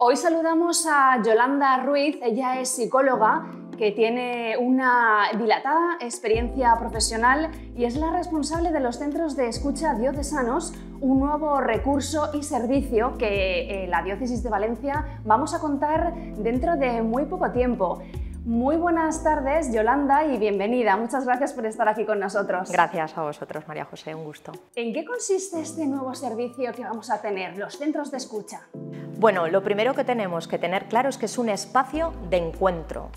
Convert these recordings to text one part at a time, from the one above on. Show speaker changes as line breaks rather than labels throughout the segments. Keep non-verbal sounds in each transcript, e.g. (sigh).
Hoy saludamos a Yolanda Ruiz, ella es psicóloga que tiene una dilatada experiencia profesional y es la responsable de los centros de escucha diocesanos, un nuevo recurso y servicio que eh, la Diócesis de Valencia vamos a contar dentro de muy poco tiempo. Muy buenas tardes, Yolanda, y bienvenida. Muchas gracias por estar aquí con nosotros.
Gracias a vosotros, María José, un gusto. ¿En
qué consiste este nuevo servicio que vamos a tener, los centros de escucha?
Bueno, lo primero que tenemos que tener claro es que es un espacio de encuentro,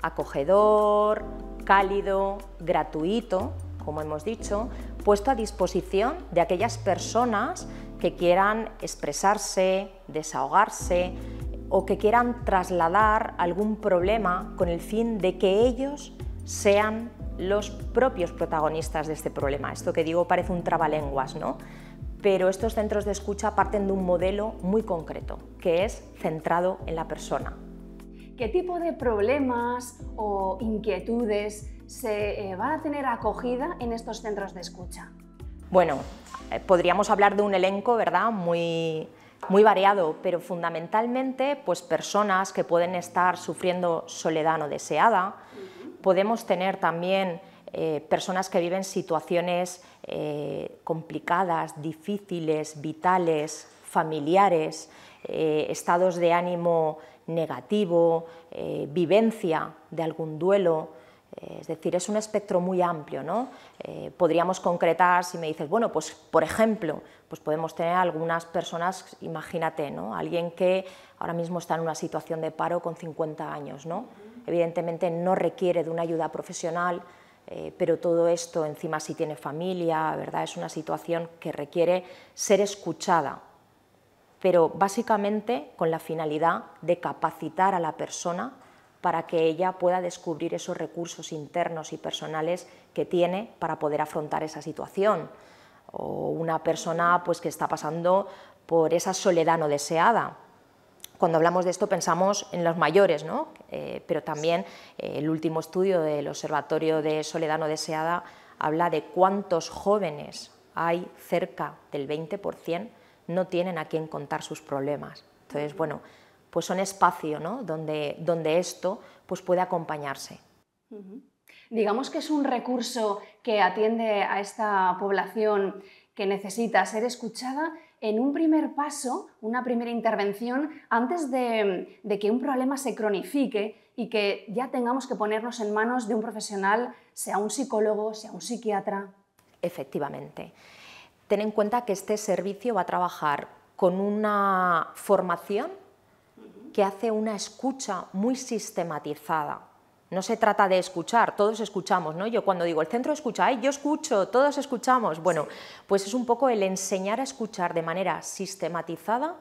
acogedor, cálido, gratuito, como hemos dicho, puesto a disposición de aquellas personas que quieran expresarse, desahogarse, o que quieran trasladar algún problema con el fin de que ellos sean los propios protagonistas de este problema. Esto que digo parece un trabalenguas, ¿no? Pero estos centros de escucha parten de un modelo muy concreto, que es centrado en la persona.
¿Qué tipo de problemas o inquietudes se eh, va van a tener acogida en estos centros de escucha?
Bueno, eh, podríamos hablar de un elenco, ¿verdad? Muy, muy variado, pero fundamentalmente pues personas que pueden estar sufriendo soledad no deseada. Podemos tener también eh, personas que viven situaciones eh, complicadas, difíciles, vitales, familiares, eh, estados de ánimo negativo, vivencia de algún duelo. Eh, es decir, es un espectro muy amplio. ¿no? Eh, podríamos concretar, si me dices, bueno, pues por ejemplo, pues podemos tener algunas personas, imagínate, ¿no? alguien que ahora mismo está en una situación de paro con 50 años. ¿no? Evidentemente no requiere de una ayuda profesional, eh, pero todo esto encima si tiene familia, ¿verdad? es una situación que requiere ser escuchada, pero básicamente con la finalidad de capacitar a la persona para que ella pueda descubrir esos recursos internos y personales que tiene para poder afrontar esa situación. O una persona pues, que está pasando por esa soledad no deseada. Cuando hablamos de esto pensamos en los mayores, ¿no? Eh, pero también eh, el último estudio del Observatorio de Soledad no deseada habla de cuántos jóvenes hay, cerca del 20%, no tienen a quién contar sus problemas. Entonces, bueno, pues un espacio donde, donde esto pues puede acompañarse.
Digamos que es un recurso que atiende a esta población que necesita ser escuchada en un primer paso, una primera intervención, antes de, de que un problema se cronifique y que ya tengamos que ponernos en manos de un profesional, sea un psicólogo, sea un psiquiatra.
Efectivamente. Ten en cuenta que este servicio va a trabajar con una formación que hace una escucha muy sistematizada. No se trata de escuchar, todos escuchamos, ¿no? Yo cuando digo el centro escucha, yo escucho, todos escuchamos. Bueno, pues es un poco el enseñar a escuchar de manera sistematizada,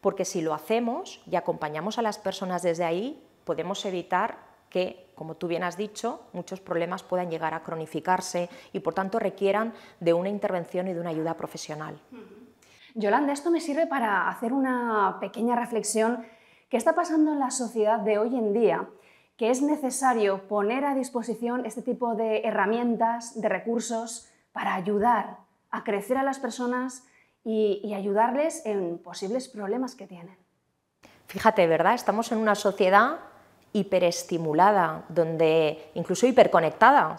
porque si lo hacemos y acompañamos a las personas desde ahí, podemos evitar que, como tú bien has dicho, muchos problemas puedan llegar a cronificarse y por tanto requieran de una intervención y de una ayuda profesional.
Yolanda, esto me sirve para hacer una pequeña reflexión ¿Qué está pasando en la sociedad de hoy en día, que es necesario poner a disposición este tipo de herramientas, de recursos, para ayudar a crecer a las personas y, ayudarles en posibles problemas que tienen.
Fíjate, ¿verdad? Estamos en una sociedad hiperestimulada, donde incluso hiperconectada.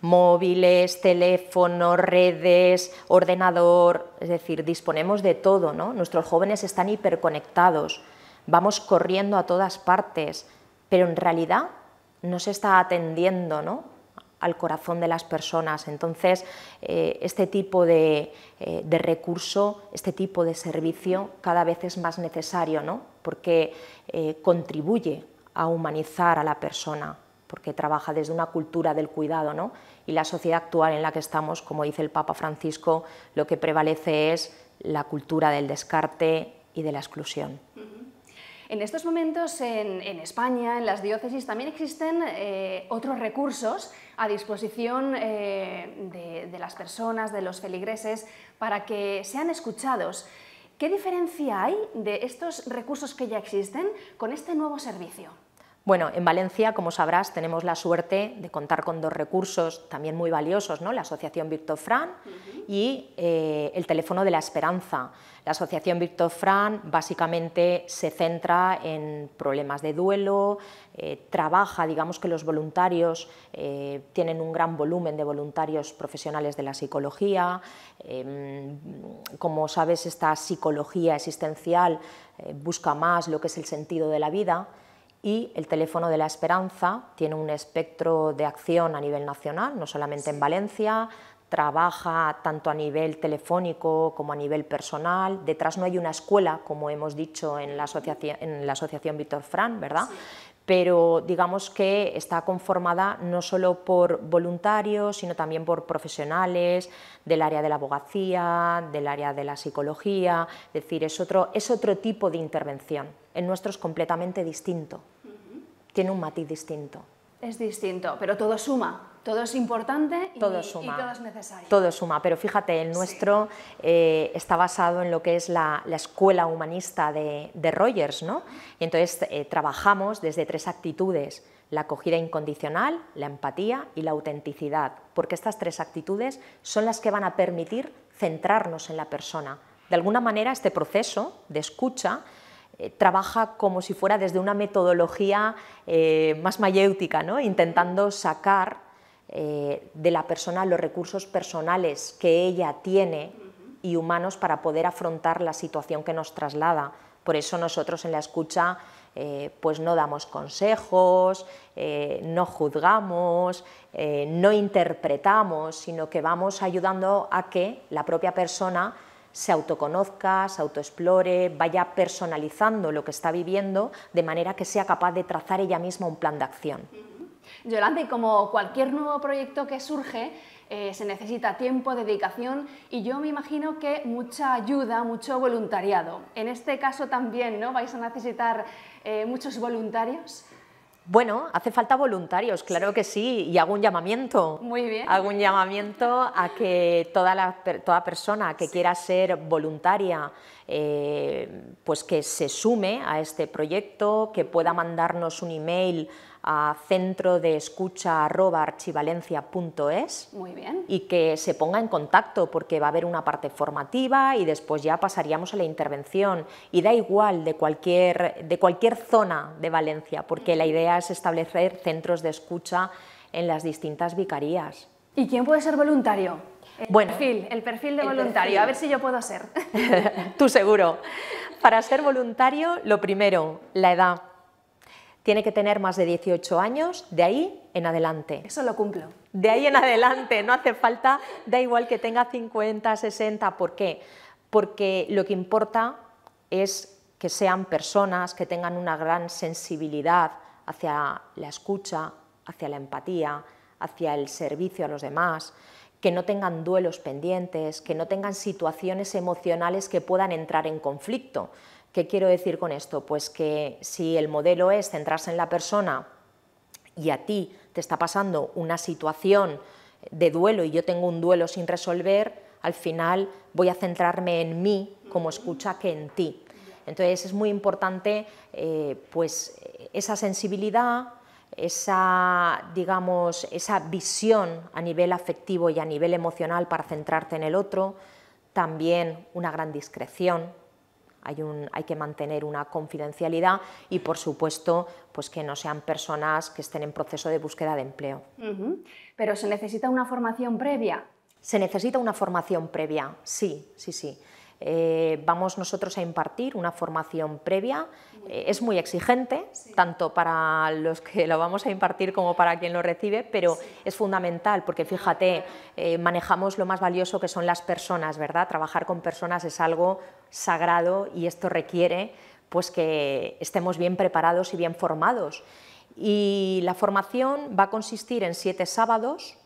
Móviles, teléfonos, redes, ordenador, es decir, disponemos de todo, ¿no? Nuestros jóvenes están hiperconectados vamos corriendo a todas partes, pero en realidad no se está atendiendo al corazón de las personas. Entonces, eh, este tipo eh, de, recurso, este tipo de servicio cada vez es más necesario, ¿no? porque eh, contribuye a humanizar a la persona, porque trabaja desde una cultura del cuidado. ¿no? Y la sociedad actual en la que estamos, como dice el Papa Francisco, lo que prevalece es la cultura del descarte y de la exclusión.
En estos momentos en, España, en las diócesis, también existen eh, otros recursos a disposición eh, de las personas, de los feligreses, para que sean escuchados. ¿Qué diferencia hay de estos recursos que ya existen con este nuevo servicio?
Bueno, en Valencia, como sabrás, tenemos la suerte de contar con dos recursos también muy valiosos, ¿no? la Asociación Víctor Fran y eh, el Teléfono de la Esperanza. La Asociación Víctor Fran básicamente se centra en problemas de duelo, eh, trabaja, digamos que los voluntarios eh, tienen un gran volumen de voluntarios profesionales de la psicología, em, como sabes, esta psicología existencial busca más lo que es el sentido de la vida, y el teléfono de la esperanza tiene un espectro de acción a nivel nacional, no solamente en Valencia, trabaja tanto a nivel telefónico como a nivel personal. Detrás no hay una escuela, como hemos dicho en la asociación, en la asociación Víctor Fran, ¿verdad? pero digamos que está conformada no solo por voluntarios, sino también por profesionales del área de la abogacía, del área de la psicología, es decir, es otro, tipo de intervención. El nuestro es completamente distinto, tiene un matiz distinto.
Es distinto, pero todo suma. Todo es importante y todo, todo es necesario.
Todo suma, pero fíjate, el nuestro eh, está basado en lo que es la, escuela humanista de, Rogers, ¿no? Y entonces eh, trabajamos desde tres actitudes, la acogida incondicional, la empatía y la autenticidad, porque estas tres actitudes son las que van a permitir centrarnos en la persona. De alguna manera, este proceso de escucha eh, trabaja como si fuera desde una metodología más mayéutica, ¿no? intentando sacar eh, de la persona los recursos personales que ella tiene y humanos para poder afrontar la situación que nos traslada. Por eso nosotros en la escucha eh, pues no damos consejos, eh, no juzgamos, no interpretamos, sino que vamos ayudando a que la propia persona se autoconozca, se autoexplore, vaya personalizando lo que está viviendo de manera que sea capaz de trazar ella misma un plan de acción.
Yolanda, como cualquier nuevo proyecto que surge, eh, se necesita tiempo, dedicación y yo me imagino que mucha ayuda, mucho voluntariado. En este caso también, ¿no? ¿Vais a necesitar eh, muchos voluntarios?
Bueno, hace falta voluntarios, claro que sí, y hago un llamamiento. Muy bien. Hago un llamamiento a que toda, persona que quiera ser voluntaria, eh, pues que se sume a este proyecto, que pueda mandarnos un email a centro de escucha archivalencia.es y que se ponga en contacto porque va a haber una parte formativa y después ya pasaríamos a la intervención y da igual de cualquier, de cualquier zona de Valencia porque la idea es establecer centros de escucha en las distintas vicarías.
¿Y quién puede ser voluntario? El bueno, perfil, el perfil de voluntario, a ver si yo puedo ser.
(laughs) Tú seguro. Para ser voluntario, lo primero, la edad tiene que tener más de 18 años, de ahí en adelante. Eso lo cumplo. De ahí en adelante, no hace falta, da igual que tenga 50, 60, ¿por qué? Porque lo que importa es que sean personas que tengan una gran sensibilidad hacia la escucha, hacia la empatía, hacia el servicio a los demás, que no tengan duelos pendientes, que no tengan situaciones emocionales que puedan entrar en conflicto. ¿Qué quiero decir con esto? Pues que si el modelo es centrarse en la persona y a ti te está pasando una situación de duelo y yo tengo un duelo sin resolver, al final voy a centrarme en mí como escucha que en ti. Entonces es muy importante eh, pues esa sensibilidad, esa, digamos, esa visión a nivel afectivo y a nivel emocional para centrarte en el otro, también una gran discreción, hay, que mantener una confidencialidad y, por supuesto, pues que no sean personas que estén en proceso de búsqueda de empleo.
Pero se necesita una formación previa.
Se necesita una formación previa, sí, sí, sí. Eh, vamos nosotros a impartir una formación previa. Eh, es muy exigente, tanto para los que lo vamos a impartir como para quien lo recibe, pero es fundamental porque fíjate, eh, manejamos lo más valioso que son las personas, ¿verdad? Trabajar con personas es algo sagrado y esto requiere pues que estemos bien preparados y bien formados. Y la formación va a consistir en siete sábados,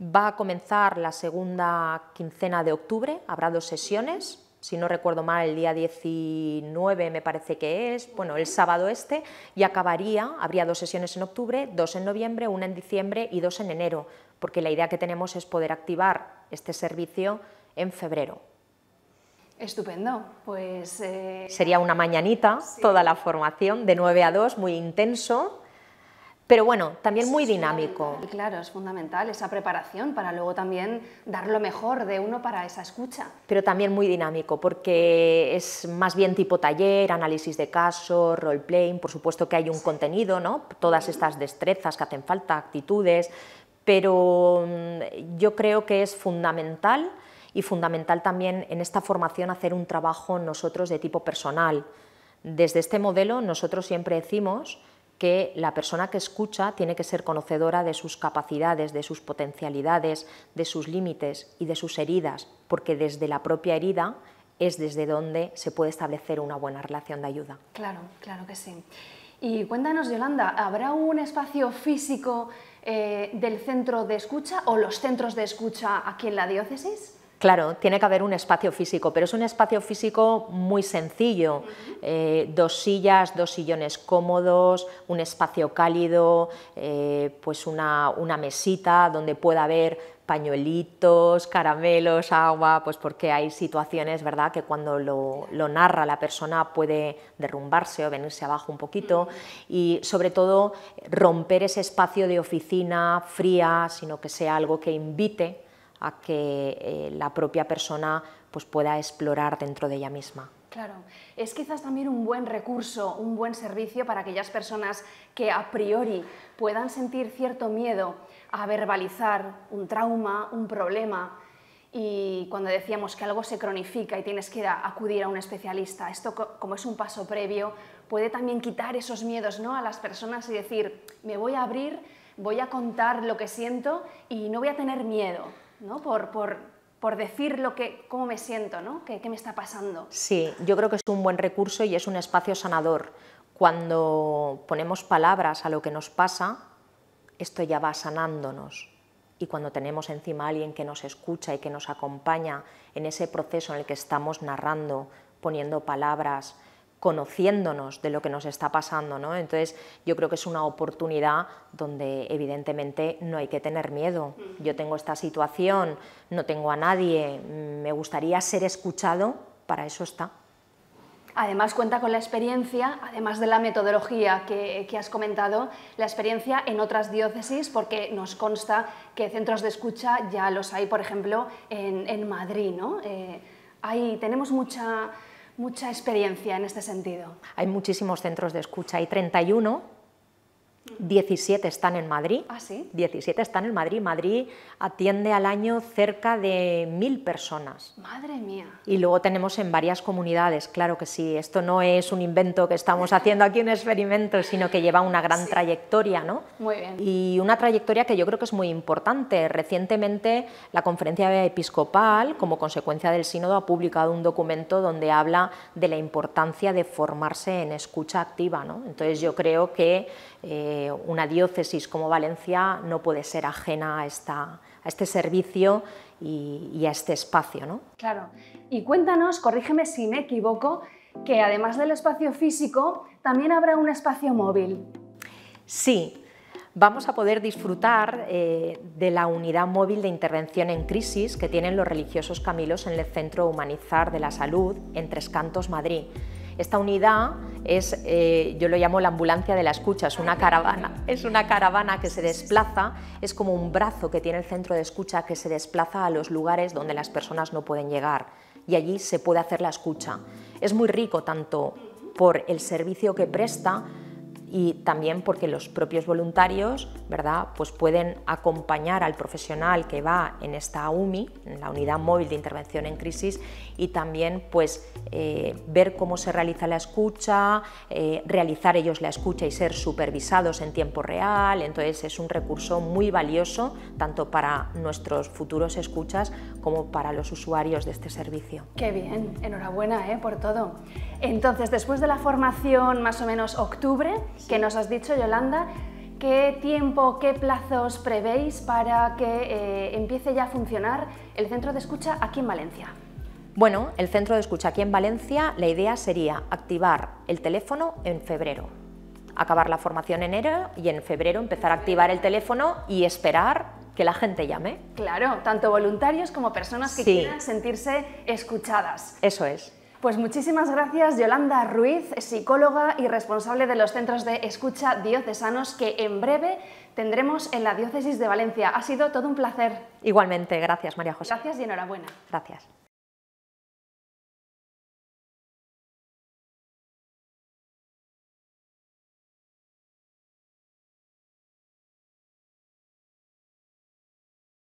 Va a comenzar la segunda quincena de octubre, habrá dos sesiones, si no recuerdo mal, el día 19 me parece que es, bueno, el sábado este, y acabaría, habría dos sesiones en octubre, dos en noviembre, una en diciembre y dos en enero, porque la idea que tenemos es poder activar este servicio en febrero.
Estupendo, pues... Eh,
Sería una mañanita toda la formación, de 9 a 2, muy intenso, pero bueno, también muy dinámico. Y
claro, es fundamental esa preparación para luego también dar lo mejor de uno para esa escucha.
Pero también muy dinámico, porque es más bien tipo taller, análisis de caso, role-playing, por supuesto que hay un contenido, ¿no? Todas estas destrezas que hacen falta, actitudes, pero mm, yo creo que es fundamental y fundamental también en esta formación hacer un trabajo nosotros de tipo personal. Desde este modelo nosotros siempre decimos que la persona que escucha tiene que ser conocedora de sus capacidades, de sus potencialidades, de sus límites y de sus heridas, porque desde la propia herida es desde donde se puede establecer una buena relación de ayuda.
Claro, claro que sí. Y cuéntanos, Yolanda, ¿habrá un espacio físico eh, del centro de escucha o los centros de escucha aquí en la diócesis?
Claro, tiene que haber un espacio físico, pero es un espacio físico muy sencillo. Eh, dos sillas, dos sillones cómodos, un espacio cálido, eh, pues una, mesita donde pueda haber pañuelitos, caramelos, agua, pues porque hay situaciones, ¿verdad?, que cuando lo, narra la persona puede derrumbarse o venirse abajo un poquito y sobre todo romper ese espacio de oficina fría, sino que sea algo que invite a que eh, la propia persona pues, pueda explorar dentro de ella misma.
Claro, es quizás también un buen recurso, un buen servicio para aquellas personas que a priori puedan sentir cierto miedo a verbalizar un trauma, un problema. Y cuando decíamos que algo se cronifica y tienes que acudir a un especialista, esto como es un paso previo, puede también quitar esos miedos ¿no? a las personas y decir, me voy a abrir, voy a contar lo que siento y no voy a tener miedo. ¿no? Por, por, decir que, cómo me siento, ¿no? ¿Qué, ¿Qué, me está pasando?
Sí, yo creo que es un buen recurso y es un espacio sanador. Cuando ponemos palabras a lo que nos pasa, esto ya va sanándonos. Y cuando tenemos encima a alguien que nos escucha y que nos acompaña en ese proceso en el que estamos narrando, poniendo palabras, conociéndonos de lo que nos está pasando. ¿no? Entonces yo creo que es una oportunidad donde evidentemente no hay que tener miedo. Mm. Yo tengo esta situación, no tengo a nadie, me gustaría ser escuchado, para eso está.
Además cuenta con la experiencia, además de la metodología que, has comentado, la experiencia en otras diócesis, porque nos consta que centros de escucha ya los hay, por ejemplo, en, Madrid. ¿no? Eh, tenemos mucha mucha experiencia en este sentido.
Hay muchísimos centros de escucha, hay 31 17 están en Madrid. ¿Ah, sí? 17 están en Madrid. Madrid atiende al año cerca de mil personas.
Madre mía.
Y luego tenemos en varias comunidades, claro que sí. Esto no es un invento que estamos haciendo aquí un experimento, sino que lleva una gran trayectoria, ¿no? Muy bien. Y una trayectoria que yo creo que es muy importante. Recientemente la conferencia episcopal, como consecuencia del sínodo, ha publicado un documento donde habla de la importancia de formarse en escucha activa, Entonces yo creo que eh, una diócesis como Valencia no puede ser ajena a, este servicio y, a este espacio.
Claro. Y cuéntanos, corrígeme si me equivoco, que además del espacio físico, también habrá un espacio móvil.
Sí, vamos a poder disfrutar eh, de la unidad móvil de intervención en crisis que tienen los religiosos camilos en el Centro Humanizar de la Salud en Tres Cantos, Madrid esta unidad es, eh, yo lo llamo la ambulancia de la escucha, es una caravana, es una caravana que se desplaza, es como un brazo que tiene el centro de escucha que se desplaza a los lugares donde las personas no pueden llegar y allí se puede hacer la escucha. Es muy rico tanto por el servicio que presta, y también porque los propios voluntarios ¿verdad? Pues pueden acompañar al profesional que va en esta UMI, en la Unidad Móvil de Intervención en Crisis, y también pues, eh, ver cómo se realiza la escucha, eh, realizar ellos la escucha y ser supervisados en tiempo real. Entonces es un recurso muy valioso tanto para nuestros futuros escuchas como para los usuarios de este servicio.
Qué bien, enhorabuena eh, por todo. Entonces, después de la formación, más o menos octubre, que nos has dicho, Yolanda. ¿Qué tiempo, qué plazos prevéis para que eh, empiece ya a funcionar el centro de escucha aquí en Valencia?
Bueno, el centro de escucha aquí en Valencia, la idea sería activar el teléfono en febrero, acabar la formación en enero y en febrero empezar a activar el teléfono y esperar que la gente llame.
Claro, tanto voluntarios como personas que quieran sentirse escuchadas. Eso es. Pues muchísimas gracias Yolanda Ruiz, psicóloga y responsable de los centros de escucha diocesanos que en breve tendremos en la diócesis de Valencia. Ha sido todo un placer.
Igualmente, gracias María José. Gracias y enhorabuena. Gracias.